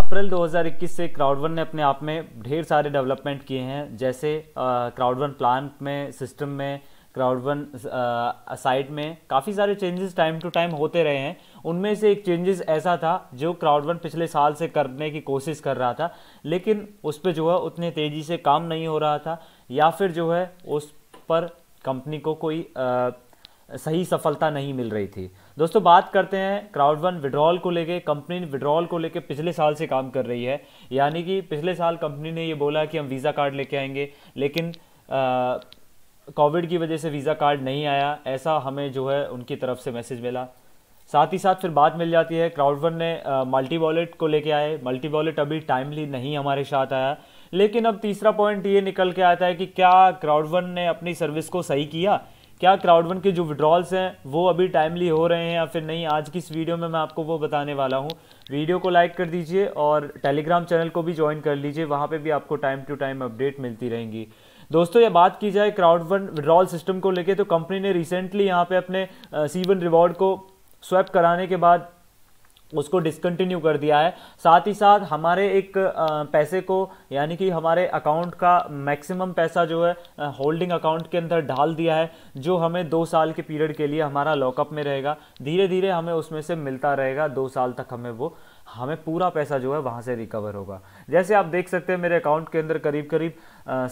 अप्रैल 2021 से क्राउडवन ने अपने आप में ढेर सारे डेवलपमेंट किए हैं जैसे क्राउडवन प्लान में सिस्टम में क्राउडवन साइट में काफ़ी सारे चेंजेस टाइम टू टाइम होते रहे हैं उनमें से एक चेंजेस ऐसा था जो क्राउडवन पिछले साल से करने की कोशिश कर रहा था लेकिन उस पर जो है उतनी तेज़ी से काम नहीं हो रहा था या फिर जो है उस पर कंपनी को कोई आ, सही सफलता नहीं मिल रही थी दोस्तों बात करते हैं क्राउड वन विड्रॉल को लेके कंपनी विड्रॉल को लेके पिछले साल से काम कर रही है यानी कि पिछले साल कंपनी ने ये बोला कि हम वीज़ा कार्ड लेके आएंगे लेकिन कोविड की वजह से वीज़ा कार्ड नहीं आया ऐसा हमें जो है उनकी तरफ से मैसेज मिला साथ ही साथ फिर बात मिल जाती है क्राउड वन ने मल्टी वॉलेट को लेके आए मल्टी वॉलेट अभी टाइमली नहीं हमारे साथ आया लेकिन अब तीसरा पॉइंट ये निकल के आता है कि क्या क्राउड वन ने अपनी सर्विस को सही किया क्या क्राउड वन के जो विड्रॉल्स हैं वो अभी टाइमली हो रहे हैं या फिर नहीं आज की इस वीडियो में मैं आपको वो बताने वाला हूँ वीडियो को लाइक कर दीजिए और टेलीग्राम चैनल को भी ज्वाइन कर लीजिए वहाँ पे भी आपको टाइम टू टाइम अपडेट मिलती रहेंगी दोस्तों ये बात की जाए क्राउड वन विड्रॉल सिस्टम को लेकर तो कंपनी ने रिसेंटली यहाँ पर अपने सीवन रिवॉर्ड को स्वैप कराने के बाद उसको डिसकंटिन्यू कर दिया है साथ ही साथ हमारे एक पैसे को यानी कि हमारे अकाउंट का मैक्सिमम पैसा जो है होल्डिंग अकाउंट के अंदर डाल दिया है जो हमें दो साल के पीरियड के लिए हमारा लॉकअप में रहेगा धीरे धीरे हमें उसमें से मिलता रहेगा दो साल तक हमें वो हमें पूरा पैसा जो है वहाँ से रिकवर होगा जैसे आप देख सकते हैं मेरे अकाउंट के अंदर करीब करीब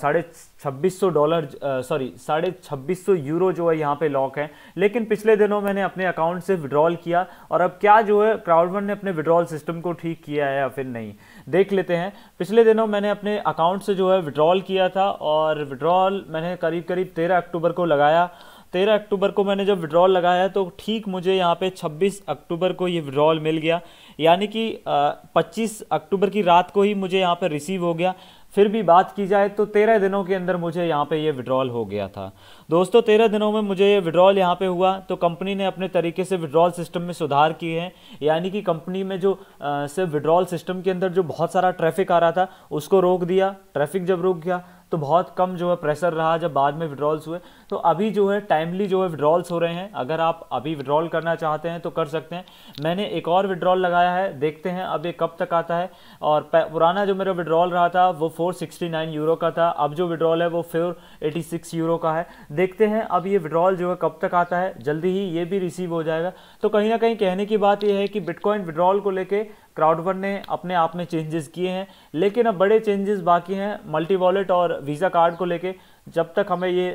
साढ़े छब्बीस सौ डॉलर सॉरी साढ़े छब्बीस सौ यूरो जो है यहाँ पे लॉक है लेकिन पिछले दिनों मैंने अपने अकाउंट से विड्रॉल किया और अब क्या जो है क्राउडवन ने अपने विड्रॉल सिस्टम को ठीक किया है या फिर नहीं देख लेते हैं पिछले दिनों मैंने अपने अकाउंट से जो है विड्रॉल किया था और विड्रॉल मैंने करीब करीब तेरह अक्टूबर को लगाया तेरह अक्टूबर को मैंने जब विड्रॉल लगाया तो ठीक मुझे यहाँ पे छब्बीस अक्टूबर को ये विड्रॉल मिल गया यानी कि पच्चीस अक्टूबर की रात को ही मुझे यहाँ पर रिसीव हो गया फिर भी बात की जाए तो तेरह दिनों के अंदर मुझे यहाँ पे ये यह विड्रॉल हो गया था दोस्तों तेरह दिनों में मुझे ये विड्रॉल यहाँ पे हुआ तो कंपनी ने अपने तरीके से विड्रॉल सिस्टम में सुधार किए हैं यानी कि कंपनी में जो सिर्फ से विड्रॉल सिस्टम के अंदर जो बहुत सारा ट्रैफिक आ रहा था उसको रोक दिया ट्रैफिक जब रोक गया तो बहुत कम जो है प्रेशर रहा जब बाद में विड्रॉल्स हुए तो अभी जो है टाइमली जो है विड्रॉल्स हो रहे हैं अगर आप अभी विड्रॉल करना चाहते हैं तो कर सकते हैं मैंने एक और विड्रॉल लगाया है देखते हैं अब ये कब तक आता है और पुराना जो मेरा विड्रॉल रहा था वो 469 यूरो का था अब जो विड्रॉल है वो 486 यूरो का है देखते हैं अब ये विड्रॉल जो है कब तक आता है जल्दी ही ये भी रिसीव हो जाएगा तो कहीं ना कहीं कहने की बात यह है कि बिटकॉइन विड्रॉल को लेके क्राउडवर ने अपने आप में चेंजेस किए हैं लेकिन अब बड़े चेंजेस बाकी हैं मल्टी वॉलेट और वीज़ा कार्ड को लेके जब तक हमें ये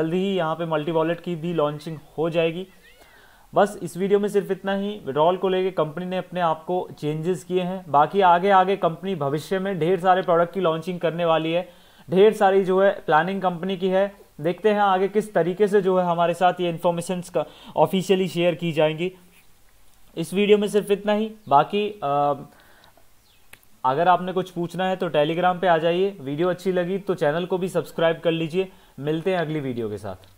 जल्दी ही यहाँ पे मल्टी वॉलेट की भी लॉन्चिंग हो जाएगी बस इस वीडियो में सिर्फ इतना ही विड्रॉल को लेके कंपनी ने अपने आप को चेंजेस किए हैं बाकी आगे आगे कंपनी भविष्य में ढेर सारे प्रोडक्ट की लॉन्चिंग करने वाली है ढेर सारी जो है प्लानिंग कंपनी की है देखते हैं आगे किस तरीके से जो है हमारे साथ ये इन्फॉर्मेशन ऑफिशियली शेयर की जाएंगी इस वीडियो में सिर्फ इतना ही बाकी आ, अगर आपने कुछ पूछना है तो टेलीग्राम पे आ जाइए वीडियो अच्छी लगी तो चैनल को भी सब्सक्राइब कर लीजिए मिलते हैं अगली वीडियो के साथ